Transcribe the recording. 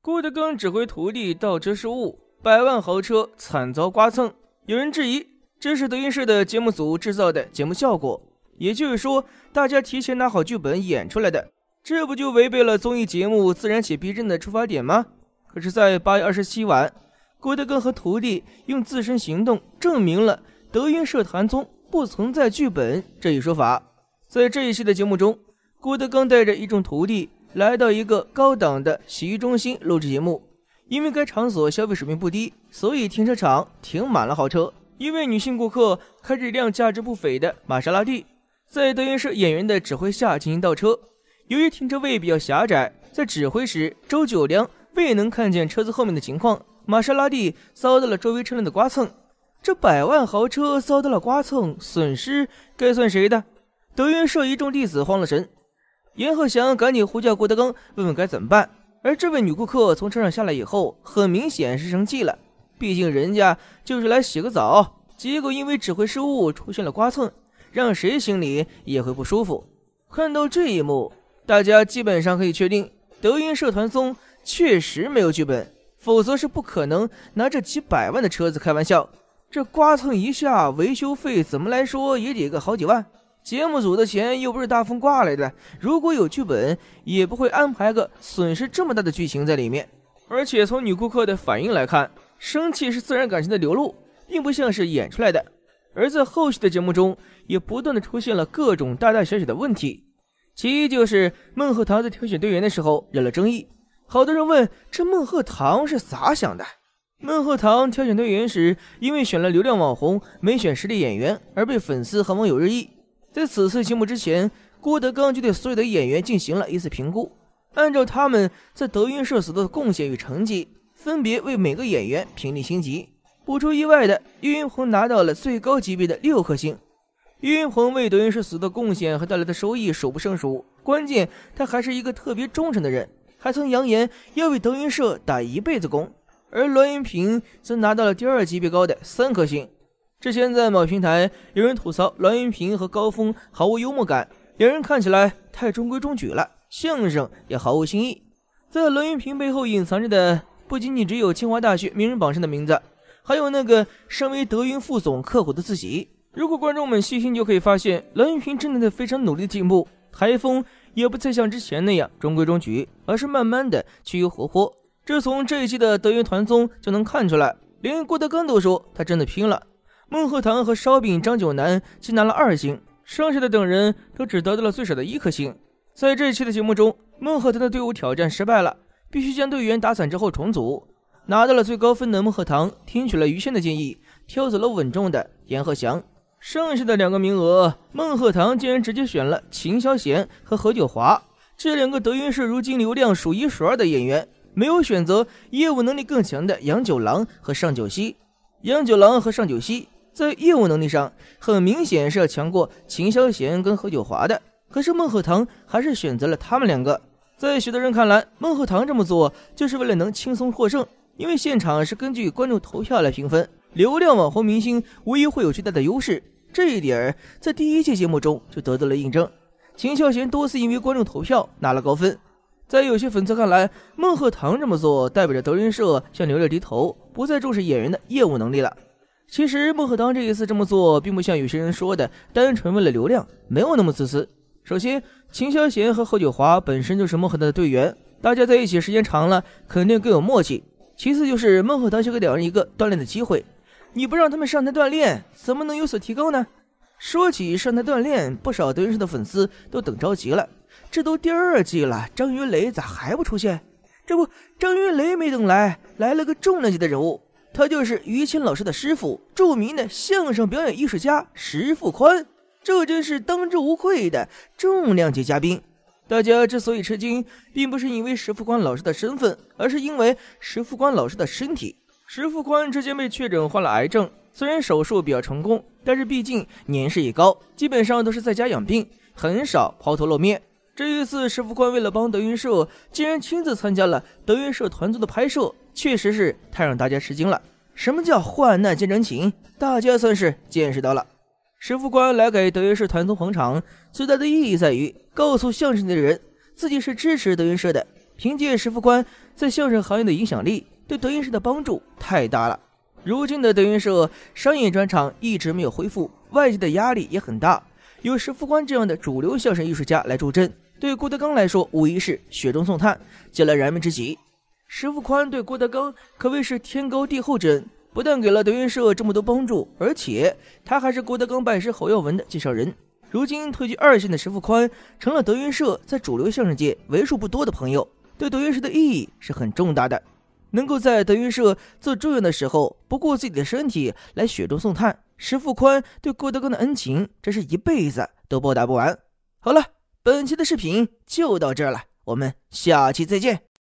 郭德纲指挥徒弟倒车失误，百万豪车惨遭刮蹭。有人质疑，这是德云社的节目组制造的节目效果，也就是说，大家提前拿好剧本演出来的，这不就违背了综艺节目自然且逼真的出发点吗？可是，在八月二十七晚，郭德纲和徒弟用自身行动证明了德云社团综不存在剧本这一说法。在这一期的节目中，郭德纲带着一众徒弟。来到一个高档的洗浴中心录制节目，因为该场所消费水平不低，所以停车场停满了豪车。一位女性顾客开着一辆价值不菲的玛莎拉蒂，在德云社演员的指挥下进行倒车。由于停车位比较狭窄，在指挥时周九良未能看见车子后面的情况，玛莎拉蒂遭到了周围车辆的刮蹭。这百万豪车遭到了刮蹭，损失该算谁的？德云社一众弟子慌了神。严鹤翔赶紧呼叫郭德纲，问问该怎么办。而这位女顾客从车上下来以后，很明显是生气了。毕竟人家就是来洗个澡，结果因为指挥失误出现了刮蹭，让谁心里也会不舒服。看到这一幕，大家基本上可以确定，德云社团松确实没有剧本，否则是不可能拿这几百万的车子开玩笑。这刮蹭一下，维修费怎么来说也得个好几万。节目组的钱又不是大风刮来的，如果有剧本，也不会安排个损失这么大的剧情在里面。而且从女顾客的反应来看，生气是自然感情的流露，并不像是演出来的。而在后续的节目中，也不断的出现了各种大大小小的问题。其一就是孟鹤堂在挑选队员的时候惹了争议，好多人问这孟鹤堂是咋想的？孟鹤堂挑选队员时，因为选了流量网红，没选实力演员，而被粉丝和网友热议。在此次节目之前，郭德纲就对所有的演员进行了一次评估，按照他们在德云社所做的贡献与成绩，分别为每个演员评定星级。不出意外的，岳云鹏拿到了最高级别的六颗星。岳云鹏为德云社所做的贡献和带来的收益数不胜数，关键他还是一个特别忠诚的人，还曾扬言要为德云社打一辈子工。而栾云平则拿到了第二级别高的三颗星。之前在某平台有人吐槽栾云平和高峰毫无幽默感，两人看起来太中规中矩了，相声也毫无新意。在栾云平背后隐藏着的不仅仅只有清华大学名人榜上的名字，还有那个身为德云副总刻苦的自己。如果观众们细心就可以发现，栾云平真的在非常努力的进步，台风也不再像之前那样中规中矩，而是慢慢的趋于活泼。这从这一季的德云团综就能看出来，连郭德纲都说他真的拼了。孟鹤堂和烧饼、张九南竟拿了二星，剩下的等人都只得到了最少的一颗星。在这一期的节目中，孟鹤堂的队伍挑战失败了，必须将队员打散之后重组。拿到了最高分的孟鹤堂听取了于谦的建议，挑走了稳重的阎鹤祥，剩下的两个名额，孟鹤堂竟然直接选了秦霄贤和何九华这两个德云社如今流量数一数二的演员，没有选择业务能力更强的杨九郎和尚九熙。杨九郎和尚九熙。在业务能力上，很明显是要强过秦霄贤跟何九华的。可是孟鹤堂还是选择了他们两个。在许多人看来，孟鹤堂这么做就是为了能轻松获胜，因为现场是根据观众投票来评分，流量网红明星无疑会有巨大的优势。这一点在第一届节目中就得到了印证。秦霄贤多次因为观众投票拿了高分。在有些粉丝看来，孟鹤堂这么做代表着德云社向刘烨低头，不再重视演员的业务能力了。其实孟鹤堂这一次这么做，并不像有些人说的单纯为了流量，没有那么自私。首先，秦霄贤和侯九华本身就是孟鹤堂的队员，大家在一起时间长了，肯定更有默契。其次，就是孟鹤堂想给两人一个锻炼的机会，你不让他们上台锻炼，怎么能有所提高呢？说起上台锻炼，不少德云社的粉丝都等着急了。这都第二季了，张云雷咋还不出现？这不，张云雷没等来，来了个重量级的人物。他就是于谦老师的师傅，著名的相声表演艺术家石富宽。这真是当之无愧的重量级嘉宾。大家之所以吃惊，并不是因为石富宽老师的身份，而是因为石富宽老师的身体。石富宽之前被确诊患了癌症，虽然手术比较成功，但是毕竟年事已高，基本上都是在家养病，很少抛头露面。这一次，石富宽为了帮德云社，竟然亲自参加了德云社团综的拍摄。确实是太让大家吃惊了。什么叫患难见真情？大家算是见识到了。石副官来给德云社团综捧场，最大的意义在于告诉相声界的人，自己是支持德云社的。凭借石副官在相声行业的影响力，对德云社的帮助太大了。如今的德云社商业专场一直没有恢复，外界的压力也很大。有石副官这样的主流相声艺术家来助阵，对郭德纲来说无疑是雪中送炭，解了燃眉之急。石富宽对郭德纲可谓是天高地厚之恩，不但给了德云社这么多帮助，而且他还是郭德纲拜师侯耀文的介绍人。如今退居二线的石富宽成了德云社在主流相声界为数不多的朋友，对德云社的意义是很重大的。能够在德云社最住院的时候不顾自己的身体来雪中送炭，石富宽对郭德纲的恩情，真是一辈子都报答不完。好了，本期的视频就到这了，我们下期再见。